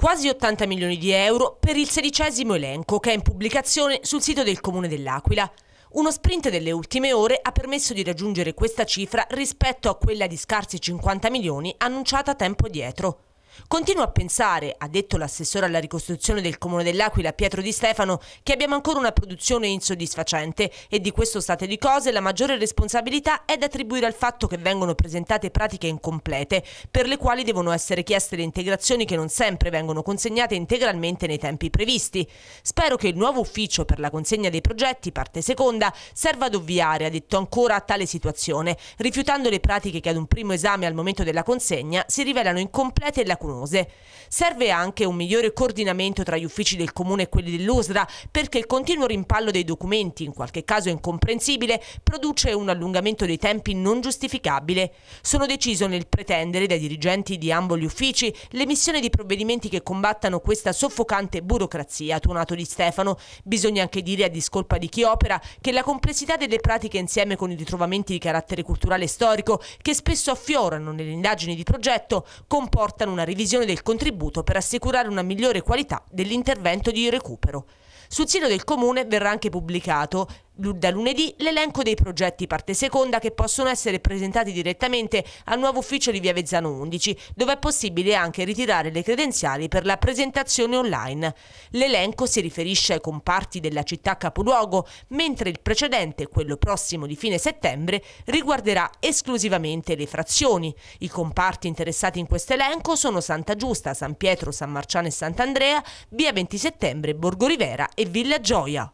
quasi 80 milioni di euro per il sedicesimo elenco che è in pubblicazione sul sito del Comune dell'Aquila. Uno sprint delle ultime ore ha permesso di raggiungere questa cifra rispetto a quella di scarsi 50 milioni annunciata tempo dietro. Continuo a pensare, ha detto l'assessore alla ricostruzione del Comune dell'Aquila Pietro Di Stefano, che abbiamo ancora una produzione insoddisfacente e di questo stato di cose la maggiore responsabilità è da attribuire al fatto che vengono presentate pratiche incomplete, per le quali devono essere chieste le integrazioni che non sempre vengono consegnate integralmente nei tempi previsti. Spero che il nuovo ufficio per la consegna dei progetti, parte seconda, serva ad ovviare, ha detto ancora, a tale situazione, rifiutando le pratiche che ad un primo esame al momento della consegna si rivelano incomplete e la lacunose. Serve anche un migliore coordinamento tra gli uffici del comune e quelli dell'USRA perché il continuo rimpallo dei documenti, in qualche caso incomprensibile, produce un allungamento dei tempi non giustificabile. Sono deciso nel pretendere dai dirigenti di ambo gli uffici l'emissione di provvedimenti che combattano questa soffocante burocrazia, tuonato di Stefano. Bisogna anche dire a discolpa di chi opera che la complessità delle pratiche insieme con i ritrovamenti di carattere culturale e storico che spesso affiorano nelle indagini di progetto comportano una revisione del contributo per assicurare una migliore qualità dell'intervento di recupero. Sul sito del Comune verrà anche pubblicato da lunedì l'elenco dei progetti parte seconda che possono essere presentati direttamente al nuovo ufficio di via Vezzano 11, dove è possibile anche ritirare le credenziali per la presentazione online. L'elenco si riferisce ai comparti della città capoluogo, mentre il precedente, quello prossimo di fine settembre, riguarderà esclusivamente le frazioni. I comparti interessati in questo elenco sono Santa Giusta, San Pietro, San Marciano e Sant'Andrea, via 20 settembre, Borgo Rivera e Villa Gioia.